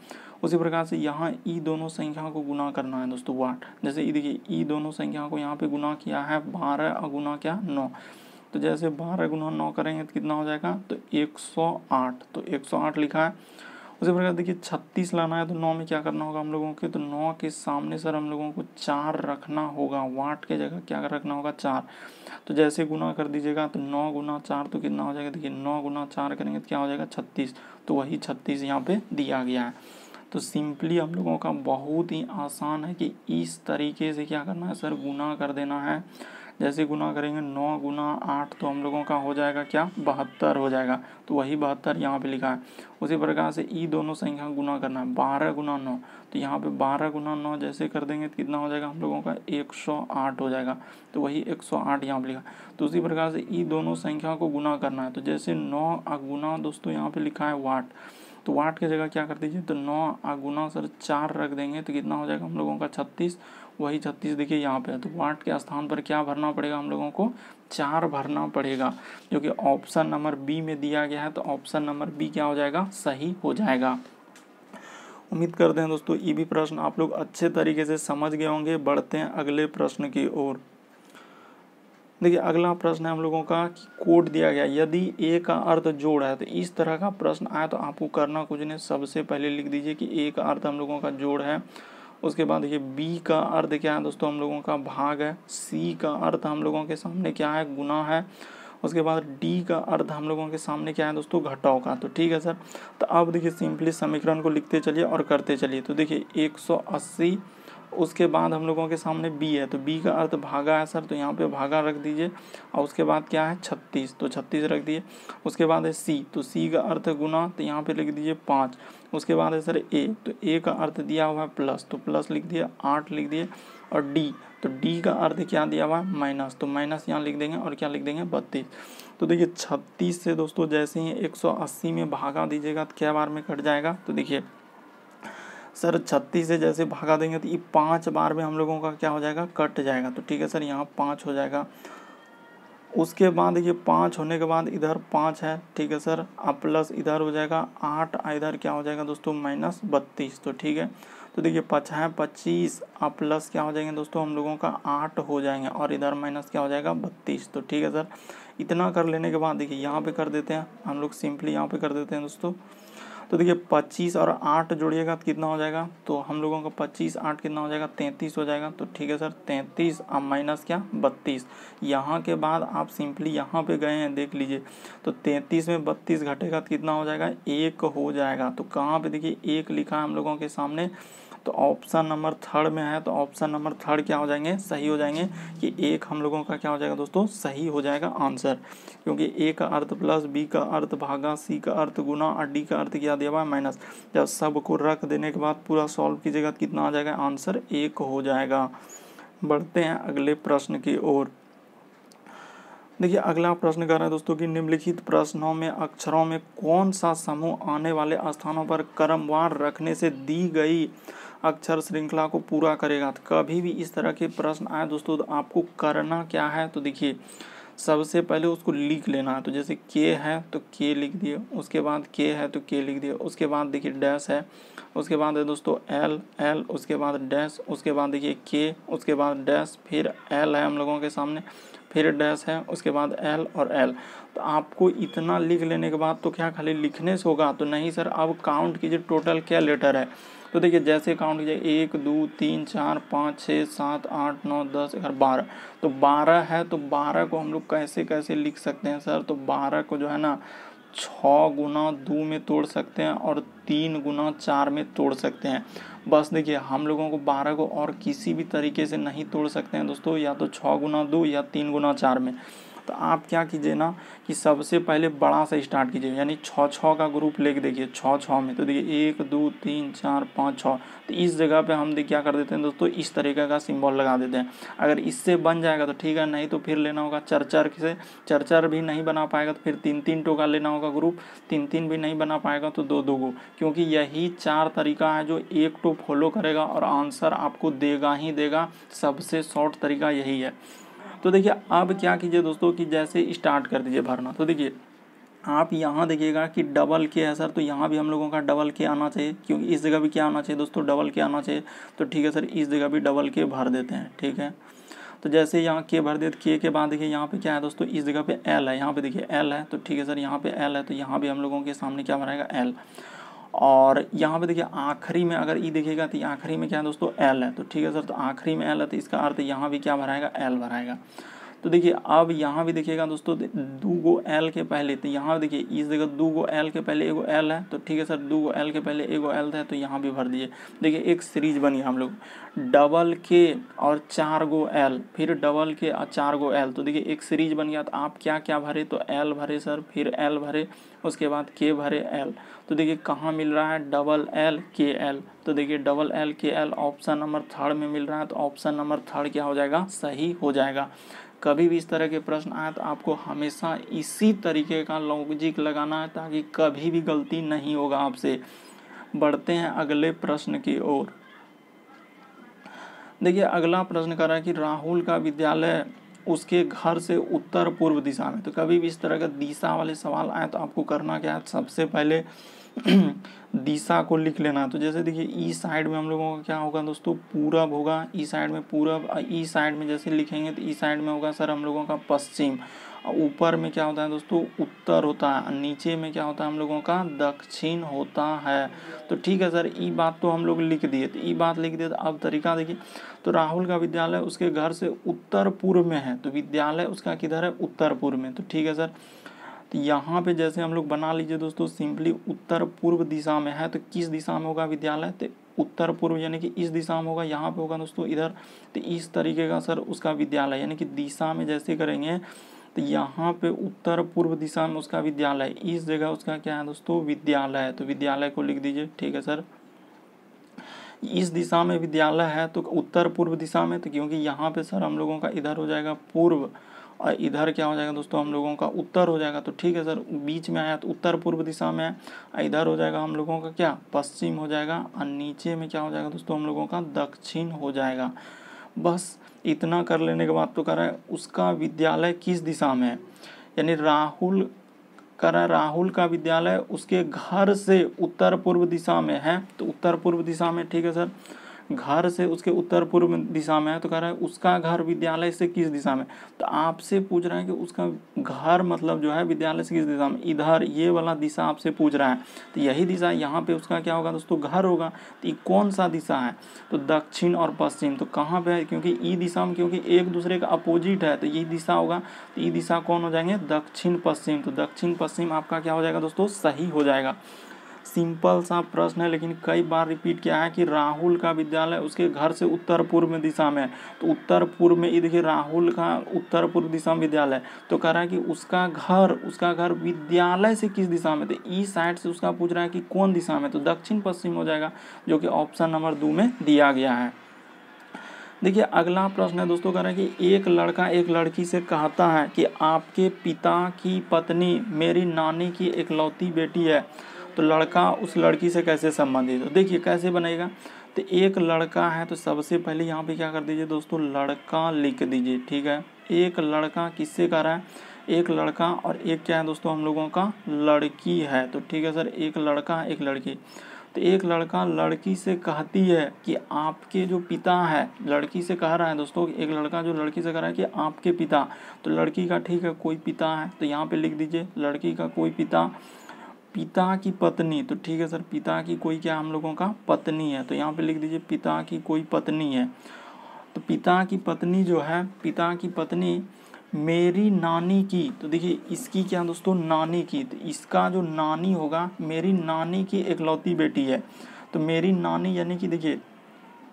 उसी प्रकार से यहाँ ई दोनों संख्याओं को गुना करना है दोस्तों वाट जैसे ई देखिए ई दोनों संख्याओं को यहाँ पे गुना किया है बारह और गुना क्या नौ तो जैसे बारह गुना नौ करेंगे तो कितना हो जाएगा तो एक सौ आठ तो एक सौ आठ लिखा है उसी प्रकार देखिए छत्तीस लाना है तो नौ में क्या करना होगा हम लोगों के तो नौ के सामने सर हम लोगों को चार रखना होगा वाट के जगह क्या रखना होगा चार तो जैसे गुना कर दीजिएगा तो नौ गुना चार तो कितना हो जाएगा देखिए नौ गुना चार करेंगे तो क्या हो जाएगा छत्तीस तो वही छत्तीस यहाँ पे दिया गया है तो सिंपली हम लोगों का बहुत ही आसान है कि इस तरीके से क्या करना है सर गुना कर देना है जैसे गुना करेंगे नौ गुना आठ तो हम लोगों का हो जाएगा क्या बहत्तर हो जाएगा तो वही बहत्तर यहाँ पे लिखा है उसी प्रकार से ई दोनों संख्या गुना करना है बारह गुना नौ तो यहाँ पे बारह गुना नौ जैसे कर देंगे तो कितना हो जाएगा हम लोगों का एक सौ आठ हो जाएगा तो वही एक सौ आठ यहाँ पर लिखा तो उसी प्रकार से ई दोनों संख्या को गुना करना है तो जैसे नौ गुना दोस्तों यहाँ पर लिखा है वाट तो वाट की जगह क्या कर दीजिए तो नौ गुना सर चार रख देंगे तो कितना हो जाएगा हम लोगों का छत्तीस वही छत्तीस देखिए यहाँ पे है तो वाट के स्थान पर क्या भरना पड़ेगा हम लोगों को चार भरना पड़ेगा जो कि ऑप्शन नंबर बी में दिया गया है तो ऑप्शन नंबर बी क्या हो जाएगा सही हो जाएगा उम्मीद करते हैं दोस्तों ये भी प्रश्न आप लोग अच्छे तरीके से समझ गए होंगे बढ़ते हैं अगले प्रश्न की ओर देखिए अगला प्रश्न है हम लोगों का कि कोड दिया गया यदि ए का अर्थ जोड़ है तो इस तरह का प्रश्न आए तो आपको करना कुछ नहीं सबसे पहले लिख दीजिए कि ए का अर्थ हम लोगों का जोड़ है उसके बाद देखिए बी का अर्थ क्या है दोस्तों हम लोगों का भाग है सी का अर्थ हम लोगों के सामने क्या है गुना है उसके बाद डी का अर्थ हम लोगों के सामने क्या है दोस्तों घटाव का तो ठीक है सर तो अब देखिए सिंपली समीकरण को लिखते चलिए और करते चलिए तो देखिए एक उसके बाद हम लोगों के सामने बी है तो बी का अर्थ भागा है सर तो यहाँ पे भागा रख दीजिए और उसके बाद क्या है छत्तीस तो छत्तीस रख दीजिए उसके बाद है सी तो सी का अर्थ गुना तो यहाँ पे लिख दीजिए पाँच उसके बाद है सर ए तो ए का अर्थ दिया हुआ है प्लस तो प्लस लिख दिया आठ लिख दिए और डी तो डी का अर्थ क्या दिया हुआ है माइनस तो माइनस यहाँ लिख देंगे और क्या लिख देंगे बत्तीस तो देखिए छत्तीस से दोस्तों जैसे ही एक सौ अस्सी में भागा दीजिएगा तो क्या बार में कट जाएगा तो देखिए सर छत्तीस से जैसे भागा देंगे तो ये पाँच बार में हम लोगों का क्या हो जाएगा कट जाएगा तो ठीक है सर यहाँ पाँच हो जाएगा उसके बाद ये पाँच होने के बाद इधर पाँच है ठीक है सर अब प्लस इधर हो जाएगा आठ इधर क्या हो जाएगा दोस्तों माइनस बत्तीस तो ठीक है तो देखिए पच है पच्चीस अब प्लस क्या हो जाएंगे दोस्तों हम लोगों का आठ हो जाएंगे और इधर माइनस क्या हो जाएगा बत्तीस तो ठीक है सर इतना कर लेने के बाद देखिए यहाँ पे कर देते हैं हम लोग सिंपली यहाँ पे कर देते हैं दोस्तों तो देखिए पच्चीस और आठ जोड़िएगा तो कितना हो जाएगा तो हम लोगों का पच्चीस आठ कितना हो जाएगा तैंतीस हो जाएगा तो ठीक है सर तैंतीस और माइनस क्या बत्तीस यहाँ के बाद आप सिंपली यहाँ पे गए हैं देख लीजिए तो तैंतीस में बत्तीस घटेगा तो कितना हो जाएगा एक हो जाएगा तो कहाँ पर देखिए एक लिखा है हम लोगों के सामने तो ऑप्शन नंबर थर्ड में है तो ऑप्शन नंबर थर्ड क्या हो जाएंगे सही हो जाएंगे कि एक हम लोगों का क्या हो जाएगा दोस्तों सही हो जाएगा आंसर क्योंकि ए का अर्थ प्लस बी का अर्थ भागा सी का अर्थ गुना और डी का अर्थ क्या दिया हुआ है माइनस जब सबको रख देने के बाद पूरा सॉल्व कीजिएगा कितना आ जाएगा आंसर एक हो जाएगा बढ़ते हैं अगले प्रश्न की ओर देखिए अगला प्रश्न कर रहा है दोस्तों कि निम्नलिखित प्रश्नों में अक्षरों में कौन सा समूह आने वाले स्थानों पर क्रमवार रखने से दी गई अक्षर श्रृंखला को पूरा करेगा तो कभी भी इस तरह के प्रश्न आए दोस्तों तो आपको करना क्या है तो देखिए सबसे पहले उसको लिख लेना है तो जैसे के है तो के लिख दिए उसके बाद के है तो के लिख दिए उसके बाद देखिए डैश है उसके बाद है दोस्तों एल एल उसके बाद डैश उसके बाद देखिए के उसके बाद डैश फिर एल है हम लोगों के सामने फिर डैश है उसके बाद एल और एल तो आपको इतना लिख लेने के बाद तो क्या खाली लिखने से होगा तो नहीं सर अब काउंट कीजिए टोटल क्या लेटर है तो देखिए जैसे काउंट कीजिए एक दो तीन चार पाँच छः सात आठ नौ दस अगर बारह तो बारह है तो बारह को हम लोग कैसे कैसे लिख सकते हैं सर तो बारह को जो है ना छः गुना दो में तोड़ सकते हैं और तीन गुना चार में तोड़ सकते हैं बस देखिए हम लोगों को बारह को और किसी भी तरीके से नहीं तोड़ सकते हैं दोस्तों या तो छः गुना दो या तीन गुना चार में तो आप क्या कीजिए ना कि सबसे पहले बड़ा सा स्टार्ट कीजिए यानी छः छः का ग्रुप लेके देखिए छः छः में तो देखिए एक दो तीन चार पाँच छः तो इस जगह पे हम क्या कर देते हैं दोस्तों इस तरीके का सिंबल लगा देते हैं अगर इससे बन जाएगा तो ठीक है नहीं तो फिर लेना होगा चर चर से चर चर भी नहीं बना पाएगा तो फिर तीन तीन टोका लेना होगा ग्रुप तीन तीन भी नहीं बना पाएगा तो दो दो गो क्योंकि यही चार तरीका है जो एक टो फॉलो करेगा और आंसर आपको देगा ही देगा सबसे शॉर्ट तरीका यही है तो देखिए अब क्या कीजिए दोस्तों कि जैसे स्टार्ट कर दीजिए भरना तो देखिए आप यहाँ देखिएगा कि डबल के है सर तो यहाँ भी हम लोगों का डबल के आना चाहिए क्योंकि इस जगह भी क्या आना चाहिए दोस्तों डबल के आना चाहिए तो ठीक है सर इस जगह भी डबल के भर देते हैं ठीक है तो जैसे यहाँ के भर देते के के बाद देखिए यहाँ पे क्या है दोस्तों इस जगह पे एल है यहाँ पे देखिए एल है तो ठीक है सर यहाँ पे एल है तो यहाँ भी हम लोगों के सामने क्या बनाएगा एल और यहाँ पे देखिए आखिरी में अगर ई देखेगा तो आखिरी में क्या है दोस्तों एल है तो ठीक है सर तो आखिरी में एल है तो इसका अर्थ यहाँ भी क्या भराएगा एल भराएगा तो देखिए अब यहाँ भी देखिएगा दोस्तों दो गो एल के पहले तो यहाँ देखिए इस जगह दो गो एल के पहले एगो एल है तो ठीक है सर दो गो एल के पहले एगो एल था तो यहाँ भी भर दिए देखिए एक सीरीज बन गया हम लोग डबल के और चार गो एल फिर डबल के और चार गो एल तो देखिए एक सीरीज बन गया तो आप क्या क्या भरे तो एल भरे सर फिर एल भरे उसके बाद के भरे एल तो देखिए कहाँ मिल रहा है डबल एल के एल तो देखिए double L K L option number third में मिल रहा है तो ऑप्शन नंबर थर्ड क्या हो जाएगा सही हो जाएगा कभी भी इस तरह के प्रश्न आए तो आपको हमेशा इसी तरीके का लॉजिक लगाना है ताकि कभी भी गलती नहीं होगा आपसे बढ़ते हैं अगले प्रश्न की ओर देखिए अगला प्रश्न कर रहा है कि राहुल का विद्यालय उसके घर से उत्तर पूर्व दिशा में तो कभी भी इस तरह का दिशा वाले सवाल आए तो आपको करना क्या है सबसे पहले दिशा को लिख लेना तो जैसे देखिए ई e साइड में हम लोगों का क्या होगा दोस्तों पूरब होगा ई e साइड में पूरब ई साइड e में जैसे लिखेंगे तो ई साइड में होगा सर हम लोगों का पश्चिम ऊपर में क्या होता है दोस्तों उत्तर होता है नीचे में क्या होता है हम लोगों का दक्षिण होता है तो ठीक है सर ये बात तो हम लोग लिख दिए तो ये बात लिख दिए तो अब तरीका देखिए तो राहुल का विद्यालय उसके घर से उत्तर पूर्व में है तो विद्यालय उसका किधर है उत्तर पूर्व में तो ठीक है सर तो यहाँ पे जैसे हम लोग बना लीजिए दोस्तों सिंपली उत्तर पूर्व दिशा में है तो किस दिशा में होगा विद्यालय तो उत्तर पूर्व यानी कि इस दिशा में होगा यहाँ पे होगा दोस्तों इधर तो इस तरीके का सर उसका विद्यालय यानी कि दिशा में जैसे करेंगे तो यहाँ पे उत्तर पूर्व दिशा में उसका विद्यालय इस जगह उसका क्या है दोस्तों विद्यालय तो विद्यालय को लिख दीजिए ठीक है सर इस दिशा में विद्यालय है तो उत्तर पूर्व दिशा में तो क्योंकि यहाँ पे सर हम लोगों का इधर हो जाएगा पूर्व और इधर क्या हो जाएगा दोस्तों हम लोगों का उत्तर हो जाएगा तो ठीक है सर बीच में आया तो उत्तर पूर्व दिशा में है इधर हो जाएगा हम लोगों का क्या पश्चिम हो जाएगा और नीचे में क्या हो जाएगा दोस्तों हम लोगों का दक्षिण हो जाएगा बस इतना कर लेने के बाद तो कह रहा है उसका विद्यालय किस दिशा में है यानी राहुल कर रहा है राहुल का विद्यालय उसके घर से उत्तर पूर्व दिशा में है तो उत्तर पूर्व दिशा में ठीक है सर घर से उसके उत्तर पूर्व दिशा में है तो कह रहा है उसका घर विद्यालय से किस दिशा में तो आपसे पूछ रहा है कि उसका घर मतलब जो है विद्यालय से किस दिशा में इधर ये वाला दिशा आपसे पूछ रहा है तो यही दिशा यहाँ पे उसका क्या होगा दोस्तों घर होगा तो ये कौन सा दिशा है तो दक्षिण और पश्चिम तो कहाँ पर है क्योंकि ई दिशा में क्योंकि एक दूसरे का अपोजिट है तो ये दिशा होगा तो ई दिशा कौन हो जाएंगे दक्षिण पश्चिम तो दक्षिण पश्चिम आपका क्या हो जाएगा दोस्तों सही हो जाएगा सिंपल सा प्रश्न है लेकिन कई बार रिपीट किया है कि राहुल का विद्यालय उसके घर से उत्तर पूर्व दिशा में तो उत्तर पूर्व में ये देखिए राहुल का उत्तर पूर्व दिशा में विद्यालय तो कह रहा है कि उसका घर उसका घर विद्यालय से किस दिशा में तो ई साइड से उसका पूछ रहा है कि कौन दिशा में तो दक्षिण पश्चिम हो जाएगा जो कि ऑप्शन नंबर दो में दिया गया है देखिए अगला प्रश्न है दोस्तों कह रहे हैं कि एक लड़का एक लड़की से कहता है कि आपके पिता की पत्नी मेरी नानी की इकलौती बेटी है तो लड़का उस लड़की से कैसे संबंधित हो देखिए कैसे बनेगा तो एक लड़का है तो सबसे पहले यहाँ पे क्या कर दीजिए दोस्तों लड़का लिख दीजिए ठीक है एक लड़का किससे कर रहा है एक लड़का और एक क्या है दोस्तों हम लोगों का लड़की है तो ठीक है सर एक लड़का एक लड़की तो एक लड़का लड़की से कहती है कि आपके जो पिता है लड़की से कह रहा है दोस्तों एक लड़का जो लड़की से कह रहा है कि आपके पिता तो लड़की का ठीक है कोई पिता है तो यहाँ पे लिख दीजिए लड़की का कोई पिता पिता की पत्नी तो ठीक है सर पिता की कोई क्या हम लोगों का पत्नी है तो यहाँ पे लिख दीजिए पिता की कोई पत्नी है तो पिता की पत्नी जो है पिता की पत्नी मेरी नानी की तो देखिए इसकी क्या दोस्तों नानी की तो इसका जो नानी होगा मेरी नानी की एकलौती बेटी है तो मेरी नानी यानी कि देखिए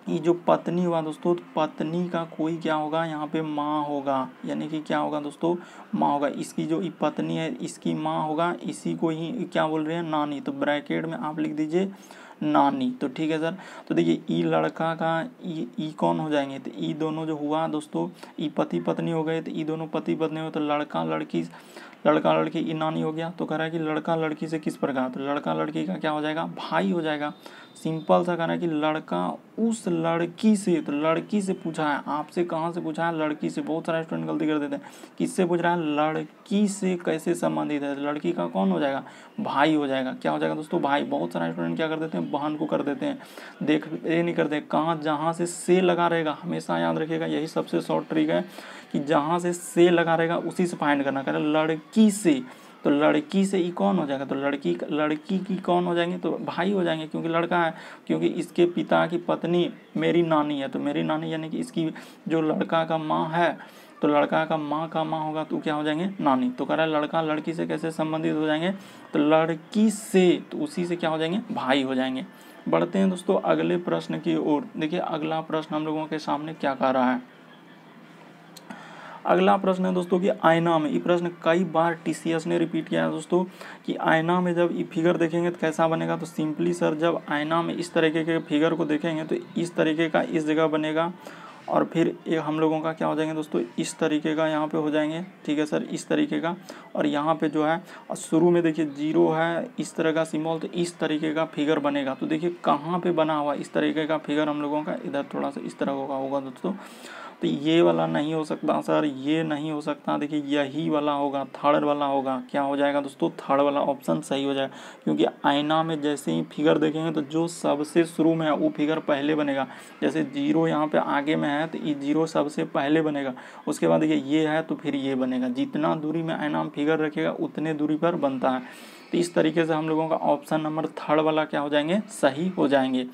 ये जो पत्नी हुआ दोस्तों तो पत्नी का कोई क्या होगा यहाँ पे माँ होगा यानी कि क्या होगा दोस्तों माँ होगा इसकी जो पत्नी है इसकी माँ होगा इसी को ही क्या बोल रहे हैं नानी तो ब्रैकेट में आप लिख दीजिए नानी तो ठीक है सर तो देखिए ई लड़का का ई ई कौन हो जाएंगे तो ई दोनों जो हुआ दोस्तों ई पति पत्नी हो गए तो ई दोनों पति पत्नी हो तो लड़का लड़की लड़का लड़की ई नानी हो गया तो कह रहा है कि लड़का लड़की से किस प्रकार तो लड़का लड़की का क्या हो जाएगा भाई हो जाएगा सिंपल सा कहना है कि लड़का उस लड़की से तो लड़की से पूछा है आपसे कहाँ से पूछा है लड़की से बहुत सारे स्टूडेंट गलती कर देते हैं किससे पूछ रहा है लड़की से कैसे संबंधित है लड़की का कौन हो जाएगा भाई हो जाएगा क्या हो जाएगा दोस्तों भाई बहुत सारे स्टूडेंट क्या कर देते हैं बहन को कर देते हैं देख ये नहीं करते कहाँ जहाँ से से लगा रहेगा हमेशा याद रखिएगा यही सबसे शॉर्ट ट्रिक है कि जहाँ से से लगा रहेगा उसी से फाइंड करना कह रहे लड़की से तो लड़की से ई कौन हो जाएगा तो लड़की लड़की की कौन हो जाएंगे तो भाई हो जाएंगे क्योंकि लड़का है क्योंकि इसके पिता की पत्नी मेरी नानी है तो मेरी नानी यानी कि इसकी जो लड़का का माँ है तो लड़का का माँ का माँ होगा तो क्या हो जाएंगे नानी तो कह रहा है लड़का लड़की से कैसे संबंधित हो जाएंगे तो लड़की से तो उसी से क्या हो जाएंगे भाई हो जाएंगे बढ़ते हैं दोस्तों अगले प्रश्न की ओर देखिए अगला प्रश्न हम लोगों के सामने क्या कह रहा है अगला प्रश्न है दोस्तों कि आयना में ये प्रश्न कई बार टीसीएस ने रिपीट किया है दोस्तों कि आयना में जब ये फिगर देखेंगे तो कैसा बनेगा तो सिंपली सर जब आयना में इस तरीके के फिगर को देखेंगे तो इस तरीके का इस जगह बनेगा और फिर ये हम लोगों का क्या हो जाएंगे दोस्तों इस तरीके का यहाँ पे हो जाएंगे ठीक है सर इस तरीके का और यहाँ पे जो है और शुरू में देखिए जीरो है इस तरह का सिम्बॉल तो इस तरीके का फिगर बनेगा तो देखिए कहाँ पे बना हुआ इस तरीके का फिगर हम लोगों का इधर थोड़ा सा इस तरह होगा होगा दोस्तों तो ये वाला नहीं हो सकता सर ये नहीं हो सकता देखिए यही वाला होगा थर्ड वाला होगा क्या हो जाएगा दोस्तों थर्ड वाला ऑप्शन सही हो जाएगा क्योंकि आईना में जैसे ही फिगर देखेंगे तो जो सबसे शुरू में है वो फिगर पहले बनेगा जैसे जीरो यहाँ पे आगे में है तो ये जीरो सबसे पहले बनेगा उसके बाद देखिए ये है तो फिर ये बनेगा जितना दूरी में आईना में फिगर रखेगा उतने दूरी पर बनता है तो इस तरीके से हम लोगों का ऑप्शन नंबर थर्ड वाला क्या हो जाएंगे सही हो जाएंगे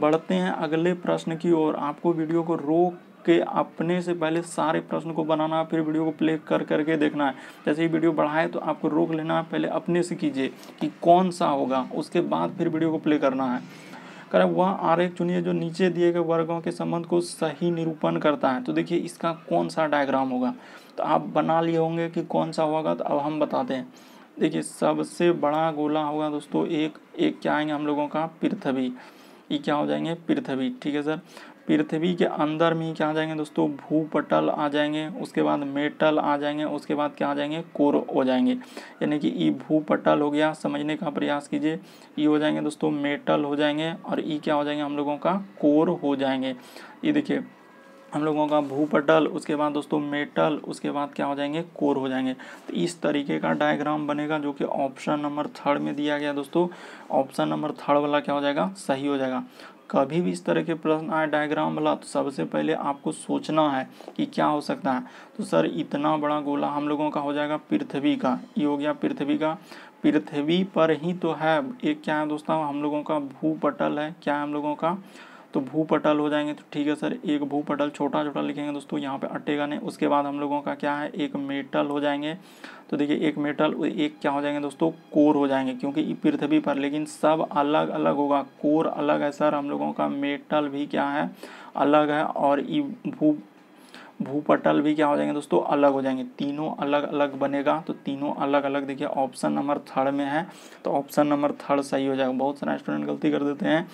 बढ़ते हैं अगले प्रश्न की ओर आपको वीडियो को रोक के अपने से पहले सारे प्रश्न को बनाना फिर वीडियो को प्ले कर करके देखना है जैसे ही वीडियो बढ़ाए तो आपको रोक लेना है पहले अपने से कीजिए कि कौन सा होगा उसके बाद फिर वीडियो को प्ले करना है करें वह आरेख चुनिए जो नीचे दिए गए वर्गों के संबंध को सही निरूपण करता है तो देखिए इसका कौन सा डायग्राम होगा तो आप बना लिए होंगे कि कौन सा होगा तो अब हम बताते हैं देखिए सबसे बड़ा गोला होगा दोस्तों एक एक क्या आएंगे हम लोगों का पृथ्वी ये क्या हो जाएंगे पृथ्वी ठीक है सर पृथ्वी के अंदर में ही क्या आ जाएंगे दोस्तों भूपटल आ जाएंगे उसके बाद मेटल आ जाएंगे उसके बाद क्या आ जाएंगे कोर हो जाएंगे यानी कि ई भूपटल हो गया समझने का प्रयास कीजिए ई हो जाएंगे दोस्तों मेटल हो जाएंगे और ई क्या हो जाएंगे हम लोगों का कोर हो जाएंगे ये देखिए हम लोगों का भूपटल उसके बाद दोस्तों मेटल उसके बाद क्या हो जाएंगे कोर हो जाएंगे तो इस तरीके का डायग्राम बनेगा जो कि ऑप्शन नंबर थर्ड में दिया गया दोस्तों ऑप्शन नंबर थर्ड वाला क्या हो जाएगा सही हो जाएगा कभी भी इस तरह के प्रश्न आए डायग्राम वाला तो सबसे पहले आपको सोचना है कि क्या हो सकता है तो सर इतना बड़ा गोला हम लोगों का हो जाएगा पृथ्वी का ये हो गया पृथ्वी का पृथ्वी पर ही तो है एक क्या है दोस्तों हम लोगों का भूपटल है क्या है हम लोगों का तो भूपटल हो जाएंगे तो ठीक है सर एक भूपटल छोटा छोटा लिखेंगे दोस्तों यहाँ पे अटेगा नहीं उसके बाद हम लोगों का क्या है एक मेटल हो जाएंगे तो देखिए एक मेटल एक क्या हो जाएंगे दोस्तों कोर हो जाएंगे क्योंकि पृथ्वी पर लेकिन सब अलग अलग होगा कोर अलग है सर हम लोगों का मेटल भी क्या है अलग है और ई भू भूपटल भी क्या हो जाएंगे दोस्तों अलग हो जाएंगे तीनों अलग अलग बनेगा तो तीनों अलग अलग देखिए ऑप्शन नंबर थर्ड में है तो ऑप्शन नंबर थर्ड सही हो जाएगा बहुत सारे स्टूडेंट गलती कर देते हैं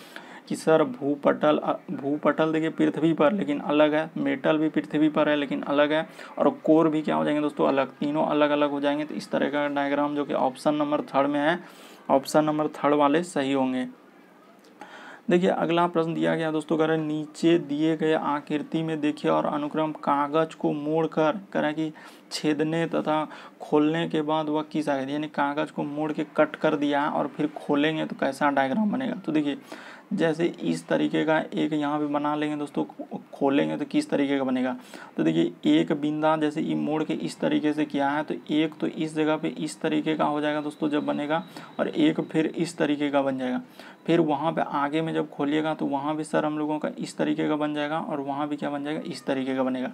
किसर भूपटल भूपटल देखिए पृथ्वी पर लेकिन अलग है मेटल भी पृथ्वी पर है लेकिन अलग है और कोर भी क्या हो जाएंगे दोस्तों अलग तीनों अलग अलग हो जाएंगे तो इस तरह का डायग्राम जो कि ऑप्शन नंबर थर्ड में है ऑप्शन नंबर थर्ड वाले सही होंगे देखिए अगला प्रश्न दिया गया दोस्तों कह रहे नीचे दिए गए आकृति में देखिए और अनुक्रम कागज को मोड़कर कह रहे हैं कि छेदने तथा खोलने के बाद वह किस आकृति यानी कागज को मोड़ के कट कर दिया और फिर खोलेंगे तो कैसा डायग्राम बनेगा तो देखिए जैसे इस तरीके का एक यहाँ पे बना लेंगे दोस्तों खोलेंगे तो किस तरीके का बनेगा तो देखिए एक बिंदा जैसे ये मोड़ के इस तरीके से किया है तो एक तो इस जगह पे इस तरीके का हो जाएगा दोस्तों जब बनेगा और एक फिर इस तरीके का बन जाएगा फिर वहाँ पे आगे में जब खोलिएगा तो वहाँ भी सर हम लोगों का इस तरीके का बन जाएगा और वहाँ भी क्या बन जाएगा इस तरीके का बनेगा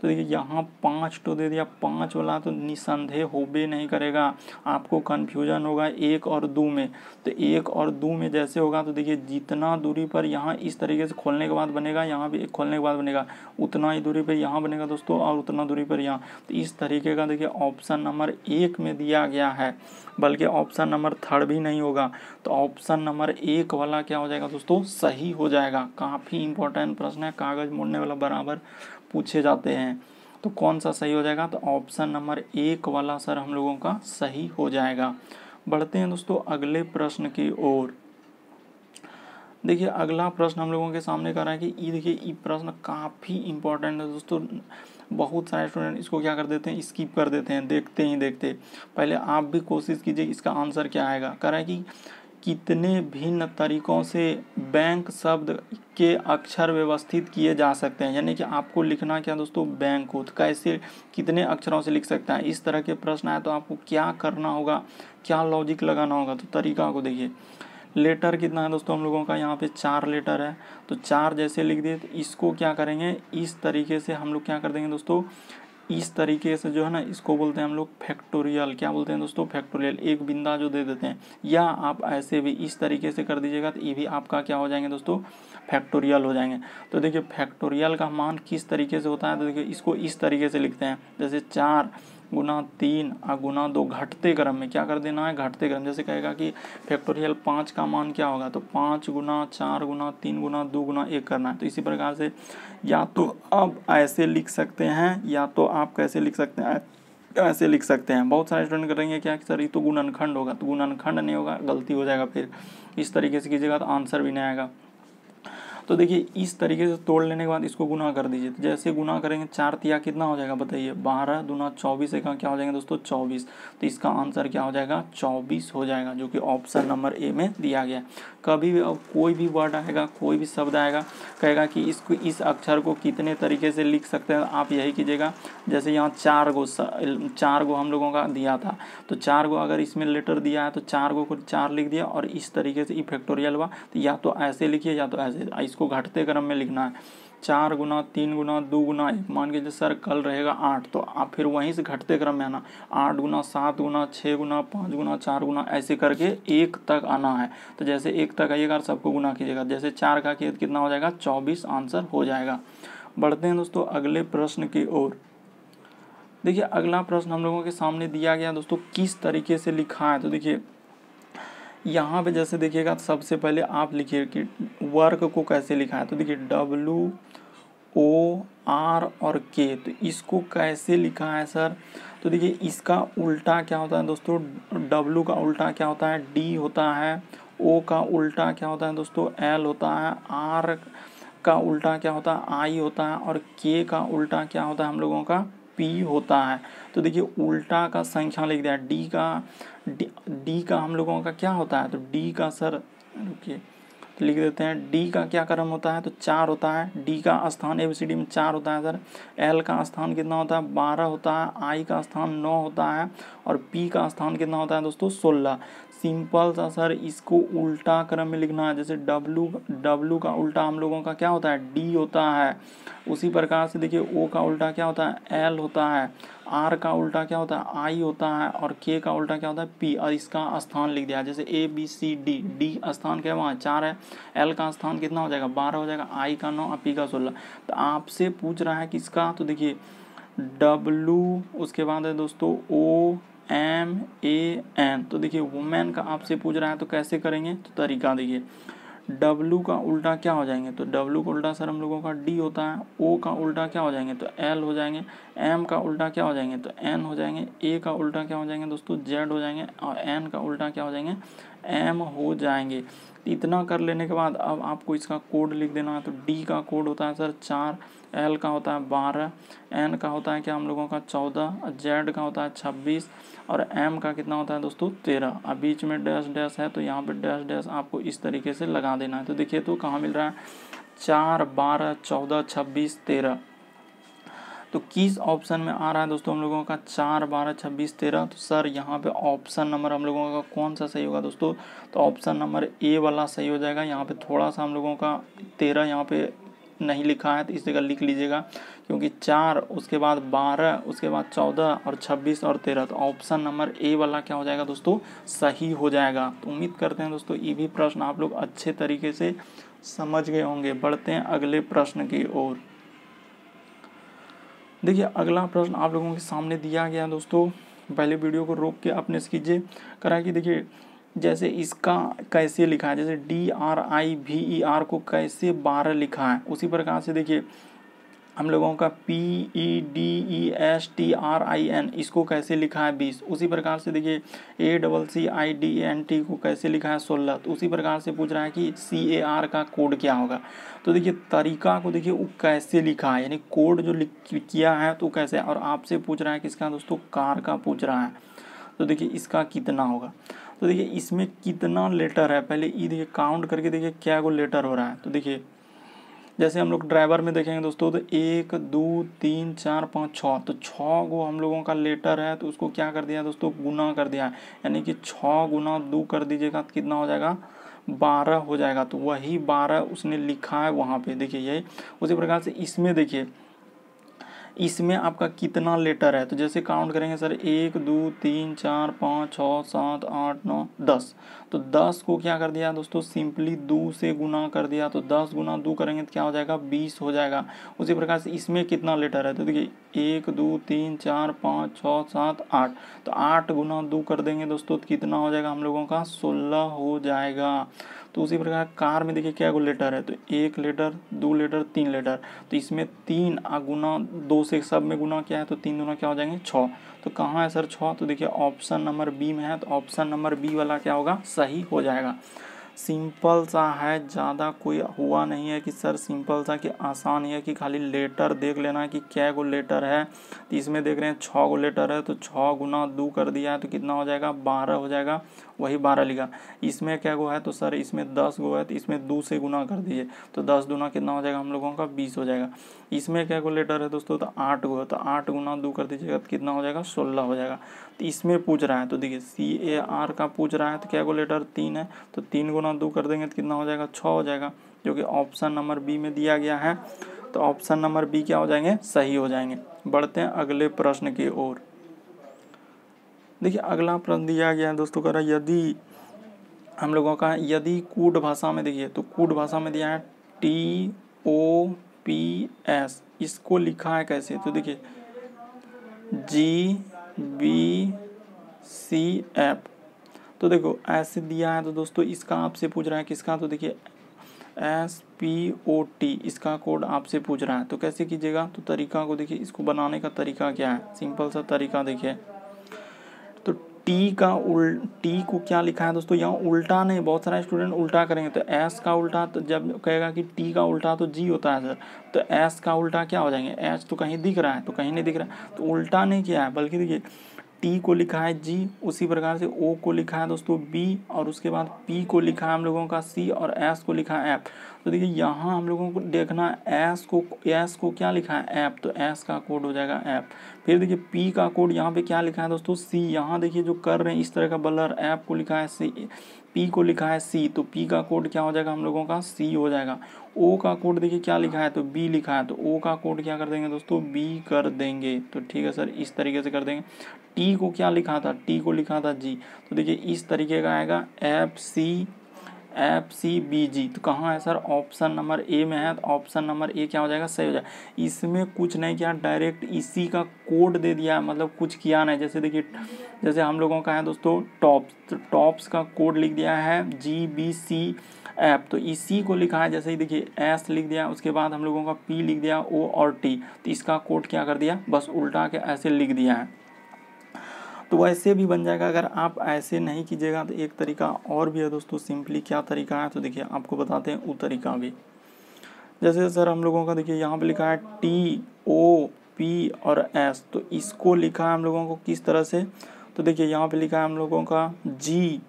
तो देखिए यहाँ पाँच तो दे दिया पाँच वाला तो निसंदेह हो भी नहीं करेगा आपको कन्फ्यूजन होगा एक और दो में तो एक और दो में जैसे होगा तो देखिए जितना दूरी पर यहाँ इस तरीके से खोलने के बाद बनेगा यहाँ भी खोलने के बाद बनेगा उतना ही दूरी पर यहाँ बनेगा दोस्तों और उतना दूरी पर यहाँ तो इस तरीके का देखिए ऑप्शन नंबर एक में दिया गया है बल्कि ऑप्शन नंबर थर्ड भी नहीं होगा तो ऑप्शन नंबर एक एक वाला क्या हो जाएगा दोस्तों सही हो जाएगा काफ़ी इंपॉर्टेंट प्रश्न है कागज़ मोड़ने वाला बराबर पूछे जाते हैं तो कौन सा सही हो जाएगा तो ऑप्शन नंबर एक वाला सर हम लोगों का सही हो जाएगा बढ़ते हैं दोस्तों अगले प्रश्न की ओर देखिए अगला प्रश्न हम लोगों के सामने कर रहा है कि ये देखिए ये प्रश्न काफ़ी इंपॉर्टेंट है दोस्तों बहुत सारे स्टूडेंट इसको क्या कर देते हैं स्किप कर देते हैं देखते ही देखते पहले आप भी कोशिश कीजिए इसका आंसर क्या आएगा कह रहा है कि कितने भिन्न तरीक़ों से बैंक शब्द के अक्षर व्यवस्थित किए जा सकते हैं यानी कि आपको लिखना क्या दोस्तों बैंक हो तो कैसे कितने अक्षरों से लिख सकता है इस तरह के प्रश्न आए तो आपको क्या करना होगा क्या लॉजिक लगाना होगा तो तरीका को देखिए लेटर कितना है दोस्तों हम लोगों का यहाँ पे चार लेटर है तो चार जैसे लिख दिए तो इसको क्या करेंगे इस तरीके से हम लोग क्या कर देंगे दोस्तों इस तरीके से जो है ना इसको बोलते हैं हम लोग फैक्टोरियल क्या बोलते हैं दोस्तों फैक्टोरियल एक बिंदा जो दे देते हैं या आप ऐसे भी इस तरीके से कर दीजिएगा तो ये भी आपका क्या हो जाएंगे दोस्तों फैक्टोरियल हो जाएंगे तो देखिए फैक्टोरियल का मान किस तरीके से होता है तो देखिए इसको इस तरीके से लिखते हैं जैसे चार गुना तीन और गुना दो घटते क्रम में क्या कर देना है घटते क्रम जैसे कहेगा कि फैक्टोरियल पाँच का मान क्या होगा तो पाँच गुना चार गुना तीन गुना दो गुना एक करना है तो इसी प्रकार से या तो अब ऐसे लिख सकते हैं या तो आप कैसे लिख सकते हैं ऐसे लिख सकते हैं बहुत सारे स्टूडेंट करेंगे क्या कि सर ये तो गुणनखंड होगा तो गुणनखंड नहीं होगा गलती हो जाएगा फिर इस तरीके से कीजिएगा तो आंसर भी नहीं आएगा तो देखिए इस तरीके से तोड़ लेने के बाद इसको गुना कर दीजिए तो जैसे गुना करेंगे चार तिया कितना हो जाएगा बताइए बारह दुना चौबीस एक क्या हो जाएगा दोस्तों चौबीस तो इसका आंसर क्या हो जाएगा चौबीस हो जाएगा जो कि ऑप्शन नंबर ए में दिया गया कभी भी कोई भी वर्ड आएगा कोई भी शब्द आएगा कहेगा कि इसको इस अक्षर को कितने तरीके से लिख सकते हैं आप यही कीजिएगा जैसे यहाँ चार गो चार गो हम लोगों का दिया था तो चार गो अगर इसमें लेटर दिया है तो चार गो को चार लिख दिया और इस तरीके से इफेक्टोरियल हुआ तो या तो ऐसे लिखिए या तो ऐसे इसको घटते क्रम में लिखना है चार गुना तीन गुना दो गुना एक मान के सर कल रहेगा आठ तो आप फिर वहीं से घटते क्रम में आना आठ गुना सात गुना छः गुना पाँच गुना चार गुना ऐसे करके एक तक आना है तो जैसे एक तक आइएगा और सबको गुना कीजिएगा जैसे चार का खेत कितना हो जाएगा चौबीस आंसर हो जाएगा बढ़ते हैं दोस्तों अगले प्रश्न की ओर देखिए अगला प्रश्न हम लोगों के सामने दिया गया दोस्तों किस तरीके से लिखा है तो देखिए यहाँ पे जैसे देखिएगा तो सबसे पहले आप लिखिए कि वर्क को कैसे लिखा है तो देखिए डब्लू ओ आर और के तो इसको कैसे लिखा है सर तो देखिए इसका उल्टा क्या होता है दोस्तों डब्लू का उल्टा क्या होता है डी होता है ओ का उल्टा क्या होता है दोस्तों एल होता है आर का उल्टा क्या होता है आई होता है और के का उल्टा क्या होता है हम लोगों का पी होता है तो देखिए उल्टा का संख्या लिख दिया डी का डी, का हम लोगों का क्या होता है तो डी का सर रुकिए तो लिख देते हैं डी का क्या क्रम होता है तो चार होता है डी का स्थान ए बी सी डी में चार होता है सर एल का स्थान कितना होता है बारह होता है आई का स्थान नौ होता है और पी का स्थान कितना होता है दोस्तों सोलह सिंपल सा सर इसको उल्टा क्रम में लिखना है जैसे डब्लू डब्लू का उल्टा हम लोगों का क्या होता है डी होता है उसी प्रकार से देखिए ओ का उल्टा क्या होता है एल होता है आर का उल्टा क्या होता है आई होता है और के का उल्टा क्या होता है पी और इसका स्थान लिख दिया जैसे A B C D D स्थान क्या वहाँ चार है एल का स्थान कितना हो जाएगा बारह हो जाएगा आई का नौ और पी का सोलह तो आपसे पूछ रहा है किसका तो देखिए डब्लू उसके बाद है दोस्तों ओ एम ए एन तो देखिए वुमेन का आपसे पूछ रहा है तो कैसे करेंगे तो तरीका देखिए डब्लू का उल्टा क्या हो जाएंगे तो डब्लू का उल्टा सर हम लोगों का डी होता है ओ का उल्टा क्या हो जाएंगे तो एल हो जाएंगे एम का उल्टा क्या हो जाएंगे तो एन हो जाएंगे ए का उल्टा क्या हो जाएंगे दोस्तों जेड हो जाएंगे और एन का उल्टा क्या हो जाएंगे एम हो जाएंगे इतना कर लेने के बाद अब आपको इसका कोड लिख देना है तो डी का कोड होता है सर चार एल का होता है बारह एन का होता है क्या हम लोगों का चौदह जेड का होता है छब्बीस और एम का कितना होता है दोस्तों तेरह अब बीच में डैश डैश है तो यहाँ पर डैश डैश आपको इस तरीके से लगा देना है तो देखिए तो कहाँ मिल रहा है चार बारह चौदह छब्बीस तेरह तो किस ऑप्शन में आ रहा है दोस्तों हम लोगों का चार बारह छब्बीस तेरह तो सर यहाँ पे ऑप्शन नंबर हम लोगों का कौन सा सही होगा दोस्तों तो ऑप्शन नंबर ए वाला सही हो जाएगा यहाँ पे थोड़ा सा हम लोगों का तेरह यहाँ पे नहीं लिखा है तो इस जगह लिख लीजिएगा क्योंकि चार उसके बाद बारह उसके बाद चौदह और छब्बीस और तेरह तो ऑप्शन नंबर ए वाला क्या हो जाएगा दोस्तों सही हो जाएगा तो उम्मीद करते हैं दोस्तों ये भी प्रश्न आप लोग अच्छे तरीके से समझ गए होंगे बढ़ते हैं अगले प्रश्न की ओर देखिए अगला प्रश्न आप लोगों के सामने दिया गया है दोस्तों पहले वीडियो को रोक के अपने से कीजिए करा कि देखिए जैसे इसका कैसे लिखा है जैसे D R I V E R को कैसे बारह लिखा है उसी प्रकार से देखिए हम लोगों का P E D E S T R I N इसको कैसे लिखा है बीस उसी प्रकार से देखिए A double C I D N T को कैसे लिखा है सोलह तो उसी प्रकार से पूछ रहा है कि सी ए आर का कोड क्या होगा तो देखिए तरीका को देखिए वो कैसे लिखा है यानी कोड जो किया है तो कैसे और आपसे पूछ रहा है किसका दोस्तों कार का पूछ रहा है तो देखिए इसका कितना होगा तो देखिए इसमें कितना लेटर है पहले ई देखिए काउंट करके देखिए क्या को लेटर हो रहा है तो देखिए जैसे हम लोग ड्राइवर में देखेंगे दोस्तों तो एक दो तीन चार पाँच छः तो छः को हम लोगों का लेटर है तो उसको क्या कर दिया दोस्तों गुना कर दिया यानी कि छः गुना दो कर दीजिएगा तो कितना हो जाएगा बारह हो जाएगा तो वही बारह उसने लिखा है वहाँ पे देखिए यही उसी प्रकार से इसमें देखिए इसमें आपका कितना लेटर है तो जैसे काउंट करेंगे सर एक दो तीन चार पाँच छः सात आठ नौ दस तो दस को क्या कर दिया दोस्तों सिंपली दो से गुना कर दिया तो दस गुना दो करेंगे तो क्या हो जाएगा बीस हो जाएगा उसी प्रकार से इसमें कितना लेटर है तो देखिए एक दो तीन चार पाँच छः सात आठ तो आठ गुना दो कर देंगे दोस्तों तो कितना हो जाएगा हम लोगों का सोलह हो जाएगा तो उसी प्रकार कार में देखिए क्या लेटर है तो एक लेटर दो लेटर तीन लेटर तो इसमें तीन गुना दो से सब में गुना क्या है तो तीन गुना क्या हो जाएंगे छः तो कहाँ है सर छः तो देखिए ऑप्शन नंबर बी में है तो ऑप्शन नंबर बी वाला क्या होगा सही हो जाएगा सिंपल सा है ज़्यादा कोई हुआ नहीं है कि सर सिंपल सा कि आसान है कि खाली लेटर देख लेना है कि क्या गो लेटर है तो इसमें देख रहे हैं छः गो लेटर है तो छः गुना दो कर दिया है तो कितना हो जाएगा बारह हो जाएगा वही बारह लिखा इसमें क्या गो है तो सर इसमें दस गो है तो इसमें दो से गुना कर दीजिए तो दस गुना कितना हो जाएगा हम लोगों का बीस हो जाएगा इसमें क्या गो लेटर है दोस्तों तो आठ गो है तो आठ गुना दो कर दीजिएगा तो कितना हो जाएगा सोलह हो जाएगा इसमें पूछ रहा है तो देखिए सी ए आर का पूछ रहा है तो क्या लेटर तीन है तो तीन गुना दो कर देंगे तो कितना हो जाएगा छः हो जाएगा जो कि ऑप्शन नंबर बी में दिया गया है तो ऑप्शन नंबर बी क्या हो जाएंगे सही हो जाएंगे बढ़ते हैं अगले प्रश्न की ओर देखिए अगला प्रश्न दिया गया है दोस्तों कह रहा है यदि हम लोगों का यदि कूट भाषा में देखिए तो कूट भाषा में दिया है टी ओ पी एस इसको लिखा है कैसे तो देखिए जी बी सी एफ तो देखो ऐसे दिया है तो दोस्तों इसका आपसे पूछ रहा है किसका तो देखिए एस पी ओ टी इसका कोड आपसे पूछ रहा है तो कैसे कीजिएगा तो तरीका को देखिए इसको बनाने का तरीका क्या है सिंपल सा तरीका देखिए टी का उल टी को क्या लिखा है दोस्तों यहाँ उल्टा नहीं बहुत सारे स्टूडेंट उल्टा करेंगे तो एस का उल्टा तो जब कहेगा कि टी का उल्टा तो जी होता है सर तो एस का उल्टा क्या हो जाएंगे एच तो कहीं दिख रहा है तो कहीं नहीं दिख रहा है तो उल्टा नहीं किया है बल्कि देखिए टी को लिखा है जी उसी प्रकार से ओ को लिखा है दोस्तों बी और उसके बाद पी को लिखा है हम लोगों का सी और एस को लिखा है एफ तो देखिए यहाँ हम लोगों को देखना एस को एस को क्या लिखा है ऐप तो एस का कोड हो जाएगा ऐप फिर देखिए पी का कोड यहाँ पे क्या लिखा है दोस्तों सी यहाँ देखिए जो कर रहे हैं इस तरह का बलर ऐप को लिखा है सी पी को लिखा है सी तो पी का कोड क्या हो जाएगा हम लोगों का सी हो जाएगा ओ का कोड देखिए क्या लिखा है तो बी लिखा है तो ओ का कोड क्या कर देंगे दोस्तों बी कर देंगे तो ठीक है सर इस तरीके से कर देंगे टी को क्या लिखा था टी को लिखा था जी तो देखिए इस तरीके का आएगा F C F C B G तो कहाँ है सर ऑप्शन नंबर ए में है तो ऑप्शन नंबर ए क्या हो जाएगा सही हो जाएगा इसमें कुछ नहीं किया डायरेक्ट इसी का कोड दे दिया है मतलब कुछ किया नहीं जैसे देखिए जैसे हम लोगों का है दोस्तों टॉप्स तो टॉप्स का कोड लिख दिया है जी बी सी एप तो इसी को लिखा है जैसे ही देखिए एस लिख दिया उसके बाद हम लोगों का पी लिख दिया ओ और टी तो इसका कोड क्या कर दिया बस उल्टा के ऐसे लिख दिया है तो वैसे भी बन जाएगा अगर आप ऐसे नहीं कीजिएगा तो एक तरीका और भी है दोस्तों सिंपली क्या तरीका है तो देखिए आपको बताते हैं वो तरीका भी जैसे सर हम लोगों का देखिए यहाँ पे लिखा है टी ओ पी और एस तो इसको लिखा है हम लोगों को किस तरह से तो देखिए यहाँ पे लिखा है हम लोगों का जी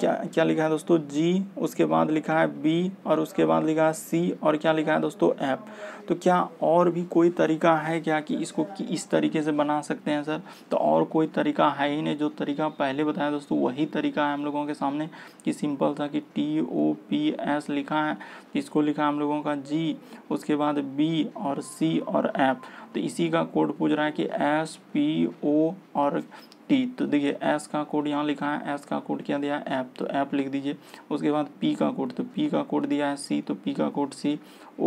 क्या क्या लिखा है दोस्तों जी उसके बाद लिखा है बी और उसके बाद लिखा है सी और क्या लिखा है दोस्तों एफ तो क्या और भी कोई तरीका है क्या कि इसको कि इस तरीके से बना सकते हैं सर तो और कोई तरीका है ही नहीं जो तरीका पहले बताया दोस्तों वही तरीका है हम लोगों के सामने कि सिंपल था कि टी ओ पी एस लिखा है इसको लिखा है हम लोगों का जी उसके बाद बी और सी और एफ तो इसी का कोड पूछ रहा है कि एस पी ओ और टी तो देखिए एस का कोड यहाँ लिखा है एस का कोड क्या दिया है ऐप तो ऐप लिख दीजिए उसके बाद पी का कोड तो पी का कोड दिया है सी तो पी का कोड सी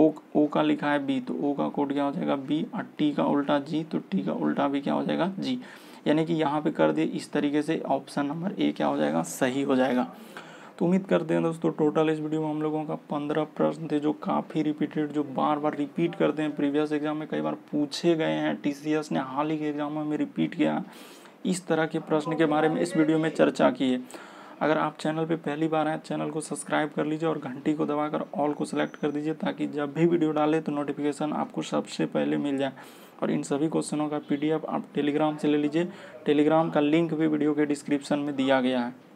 ओ ओ का लिखा है बी तो ओ का कोड क्या हो जाएगा बी और टी का उल्टा जी तो टी का उल्टा भी क्या हो जाएगा जी यानी कि यहाँ पे कर दिए इस तरीके से ऑप्शन नंबर ए क्या हो जाएगा सही हो जाएगा तो उम्मीद करते हैं दोस्तों टोटल इस वीडियो में हम लोगों का पंद्रह प्रश्न थे जो काफ़ी रिपीटेड जो बार बार रिपीट करते हैं प्रीवियस एग्जाम में कई बार पूछे गए हैं टीसीएस ने हाल ही के एग्जाम में रिपीट किया इस तरह के प्रश्न के बारे में इस वीडियो में चर्चा की है अगर आप चैनल पे पहली बार आए चैनल को सब्सक्राइब कर लीजिए और घंटी को दबाकर ऑल को सिलेक्ट कर दीजिए ताकि जब भी वीडियो डाले तो नोटिफिकेशन आपको सबसे पहले मिल जाए और इन सभी क्वेश्चनों का पीडीएफ आप टेलीग्राम से ले लीजिए टेलीग्राम का लिंक भी वीडियो के डिस्क्रिप्शन में दिया गया है